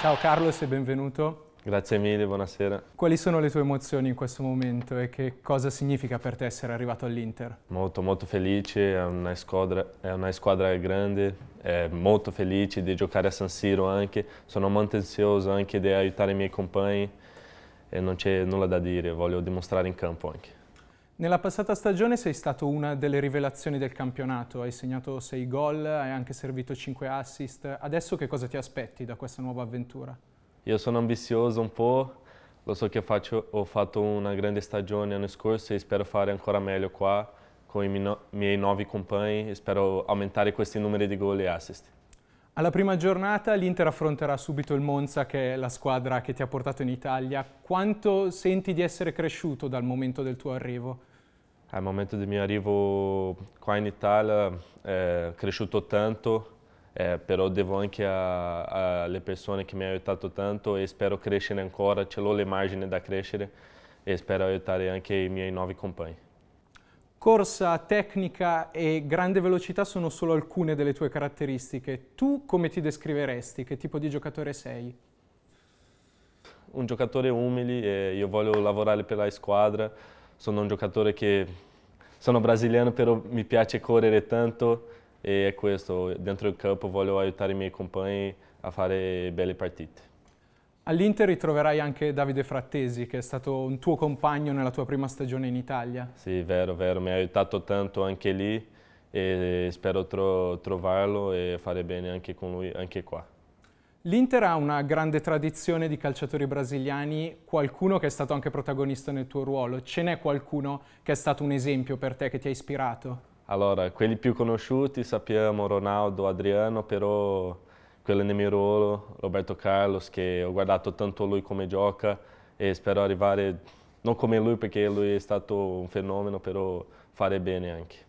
Ciao Carlos e benvenuto. Grazie mille, buonasera. Quali sono le tue emozioni in questo momento e che cosa significa per te essere arrivato all'Inter? Molto molto felice, è una squadra, è una squadra grande, è molto felice di giocare a San Siro anche, sono molto ansioso anche di aiutare i miei compagni e non c'è nulla da dire, voglio dimostrare in campo anche. Nella passata stagione sei stato una delle rivelazioni del campionato, hai segnato 6 gol, hai anche servito 5 assist. Adesso che cosa ti aspetti da questa nuova avventura? Io sono ambizioso un po', lo so che faccio, ho fatto una grande stagione l'anno scorso e spero fare ancora meglio qua con i miei nuovi compagni e spero aumentare questi numeri di gol e assist. Alla prima giornata l'Inter affronterà subito il Monza, che è la squadra che ti ha portato in Italia. Quanto senti di essere cresciuto dal momento del tuo arrivo? Al momento del mio arrivo qua in Italia eh, è cresciuto tanto, eh, però devo anche alle persone che mi hanno aiutato tanto e spero crescere ancora, ce l'ho le margini da crescere e spero aiutare anche i miei nuovi compagni. Corsa, tecnica e grande velocità sono solo alcune delle tue caratteristiche. Tu come ti descriveresti? Che tipo di giocatore sei? Un giocatore umile, io voglio lavorare per la squadra, sono un giocatore che sono brasiliano però mi piace correre tanto e è questo, dentro il campo voglio aiutare i miei compagni a fare belle partite. All'Inter ritroverai anche Davide Frattesi, che è stato un tuo compagno nella tua prima stagione in Italia. Sì, vero, vero, mi ha aiutato tanto anche lì e spero tro trovarlo e fare bene anche con lui, anche qua. L'Inter ha una grande tradizione di calciatori brasiliani, qualcuno che è stato anche protagonista nel tuo ruolo. Ce n'è qualcuno che è stato un esempio per te, che ti ha ispirato? Allora, quelli più conosciuti sappiamo Ronaldo, Adriano, però quello nel mio ruolo, Roberto Carlos, che ho guardato tanto lui come gioca e spero arrivare, non come lui perché lui è stato un fenomeno, però fare bene anche.